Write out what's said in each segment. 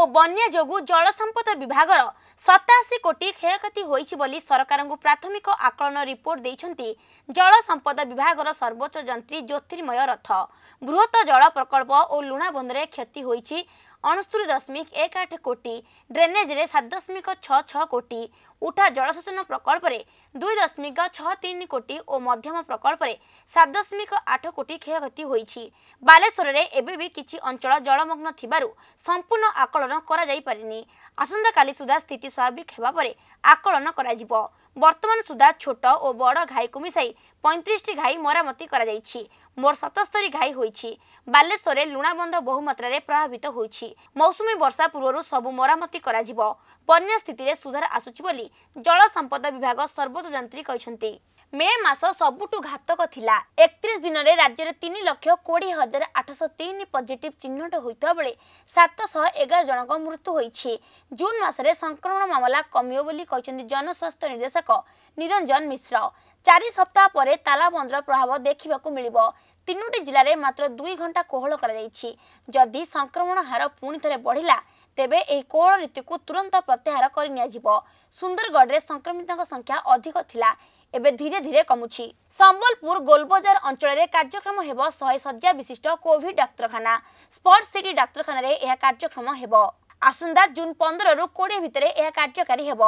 ଓ ବନ୍ୟା ଯୋଗୁଁ ଜଳସମ୍ପଦ ବିଭାଗର ସତାଅଶୀ କୋଟି କ୍ଷୟକ୍ଷତି ହୋଇଛି ବୋଲି ସରକାରଙ୍କୁ ପ୍ରାଥମିକ ଆକଳନ ରିପୋର୍ଟ ଦେଇଛନ୍ତି ଜଳସମ୍ପଦ ବିଭାଗର ସର୍ବୋଚ୍ଚ ଯନ୍ତ୍ରୀ ଜ୍ୟୋତିର୍ମୟ ରଥ ବୃହତ ଜଳ ପ୍ରକଳ୍ପ ଓ ଲୁଣାବନ୍ଧରେ କ୍ଷତି ହୋଇଛି ଅଣସ୍ତରୀ ଦଶମିକ ଏକ ଆଠ କୋଟି ଡ୍ରେନେଜ୍ରେ ସାତ ଦଶମିକ ଛଅ ଛଅ କୋଟି ଉଠା ଜଳସେଚନ ପ୍ରକଳ୍ପରେ ଦୁଇ ଦଶମିକ ଛଅ ତିନି କୋଟି ଓ ମଧ୍ୟମ ପ୍ରକଳ୍ପରେ ସାତ ଦଶମିକ ଆଠ କୋଟି କ୍ଷୟକ୍ଷତି ହୋଇଛି ବାଲେଶ୍ୱରରେ ଏବେ ବି କିଛି ଅଞ୍ଚଳ ଜଳମଗ୍ନ ଥିବାରୁ ସମ୍ପୂର୍ଣ୍ଣ ଆକଳନ କରାଯାଇପାରିନି ଆସନ୍ତାକାଲି ସୁଦ୍ଧା ସ୍ଥିତି ସ୍ୱାଭାବିକ ହେବା ପରେ ଆକଳନ କରାଯିବ ବର୍ତ୍ତମାନ ସୁଦ୍ଧା ଛୋଟ ଓ ବଡ଼ ଘାଇକୁ ମିଶାଇ ପଇଁତିରିଶଟି ଘାଇ ମରାମତି କରାଯାଇଛି ମୋର ସତସ୍ତରୀ ଘାଇ ହୋଇଛି ବାଲେଶ୍ୱରରେ ଲୁଣାବନ୍ଧ ବହୁମାତ୍ରାରେ ପ୍ରଭାବିତ ହୋଇଛି ମୌସୁମୀ ବର୍ଷା ପୂର୍ବରୁ ସବୁ ମରାମତି କରାଯିବ ବନ୍ୟା ସ୍ଥିତିରେ ସୁଧାର ଆସୁଛି ବୋଲି ଜଳ ସମ୍ପଦ ବିଭାଗ ସର୍ବୋଚ୍ଚ ଯନ୍ତ୍ରୀ କହିଛନ୍ତି ମେ ମାସ ସବୁଠୁ ଘାତକ ଥିଲା ଏକତିରିଶ ଦିନରେ ରାଜ୍ୟରେ ତିନି ଲକ୍ଷ କୋଡ଼ିଏ ହଜାର ଆଠଶହ ତିନି ପଜିଟିଭ୍ ଚିହ୍ନଟ ହୋଇଥିବା ବେଳେ ସାତଶହ ଏଗାର ଜଣଙ୍କ ମୃତ୍ୟୁ ହୋଇଛି ଜୁନ୍ ମାସରେ ସଂକ୍ରମଣ ମାମଲା କମିବ ବୋଲି କହିଛନ୍ତି ଜନସ୍ୱାସ୍ଥ୍ୟ ନିର୍ଦ୍ଦେଶକ ନିରଞ୍ଜନ ମିଶ୍ର ଚାରି ସପ୍ତାହ ପରେ ତାଲାବନ୍ଦର ପ୍ରଭାବ ଦେଖିବାକୁ ମିଳିବ ତିନୋଟି ଜିଲ୍ଲାରେ ମାତ୍ର ଦୁଇ ଘଣ୍ଟା କୋହଳ କରାଯାଇଛି ଯଦି ସଂକ୍ରମଣ ହାର ପୁଣି ଥରେ ବଢ଼ିଲା ତେବେ ଏହି କୋହଳ ନୀତିକୁ ତୁରନ୍ତ ପ୍ରତ୍ୟାହାର କରି ନିଆଯିବ ସୁନ୍ଦରଗଡ଼ରେ ସଂକ୍ରମିତଙ୍କ ସଂଖ୍ୟା ଅଧିକ ଥିଲା ଏବେ ଧୀରେ ଧୀରେ କମୁଛି ସମ୍ବଲପୁର ଗୋଲବଜାର ଅଞ୍ଚଳରେ କାର୍ଯ୍ୟକ୍ରମ ହେବ ଶହେ ଶଯ୍ୟା ବିଶିଷ୍ଟ କୋଭିଡ ଡାକ୍ତରଖାନା ସ୍ପଟ ସିଟି ଡାକ୍ତରଖାନାରେ ଏହା କାର୍ଯ୍ୟକ୍ରମ ହେବ ଆସନ୍ତା ଜୁନ୍ ପନ୍ଦରରୁ କୋଡ଼ିଏ ଭିତରେ ଏହା କାର୍ଯ୍ୟକାରୀ ହେବ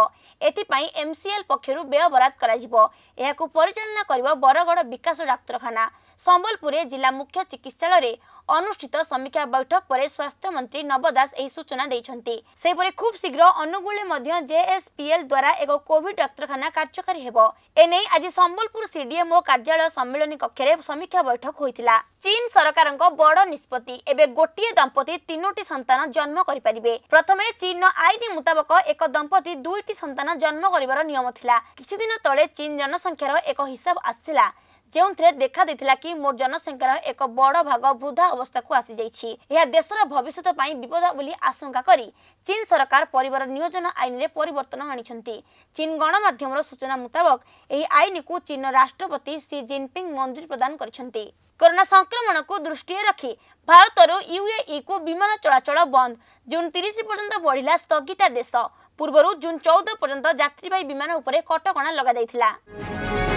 ଏଥିପାଇଁ ଏମ୍ସିଏଲ୍ ପକ୍ଷରୁ ବ୍ୟୟ ବରାଦ କରାଯିବ ଏହାକୁ ପରିଚାଳନା କରିବ ବରଗଡ଼ ବିକାଶ ଡାକ୍ତରଖାନା ସମ୍ବଲପୁରରେ ଜିଲ୍ଲା ମୁଖ୍ୟ ଚିକିତ୍ସାଳୟରେ ଅନୁଷ୍ଠିତ ସମୀକ୍ଷା ବୈଠକ ପରେ ସ୍ୱାସ୍ଥ୍ୟମନ୍ତ୍ରୀ ନବ ଦାସ ଏହି ସୂଚନା ଦେଇଛନ୍ତି ସେହିପରି ଖୁବ୍ ଶୀଘ୍ର ଅନୁଗୁଳରେ ମଧ୍ୟ ଜେଏସ୍ପିଏଲ୍ ଦ୍ୱାରା ଏକ କୋଭିଡ୍ ଡାକ୍ତରଖାନା କାର୍ଯ୍ୟକାରୀ ହେବ ଏନେଇ ଆଜି ସମ୍ବଲପୁର ସିଡିଏମ୍ଓ କାର୍ଯ୍ୟାଳୟ ସମ୍ମିଳନୀ କକ୍ଷରେ ସମୀକ୍ଷା ବୈଠକ ହୋଇଥିଲା ଚୀନ ସରକାରଙ୍କ ବଡ଼ ନିଷ୍ପତ୍ତି ଏବେ ଗୋଟିଏ ଦମ୍ପତି ତିନୋଟି ସନ୍ତାନ ଜନ୍ମ କରିପାରିବେ ପ୍ରଥମେ ଚୀନର ଆଇନ ମୁତାବକ ଏକ ଦମ୍ପତି ଦୁଇଟି ସନ୍ତାନ ଜନ୍ମ କରିବାର ନିୟମ ଥିଲା କିଛିଦିନ ତଳେ ଚୀନ ଜନସଂଖ୍ୟାର ଏକ ହିସାବ ଆସିଥିଲା देखा देथिला कि मोर जनसङ्ख्य एक बड भाग वृद्धा अवस्थाको आसिस भविष्य विपदका चीन सरकार परिवार नियोजन आइनर परिवर्तन आीन गणमा सूचना मुताबक आइन कु चीन र राष्ट्रपति सि जिन्पिङ मञ्जुरी प्रदान गरिन्छ कोरोना संक्रमणको दृष्टि रत युए कु विमान चलाच बन्द जुन तिरि पर्य बढिला स्थगिता देश पूर्व जुन चौध पर्यन्त जीवा कटकणा लगाइला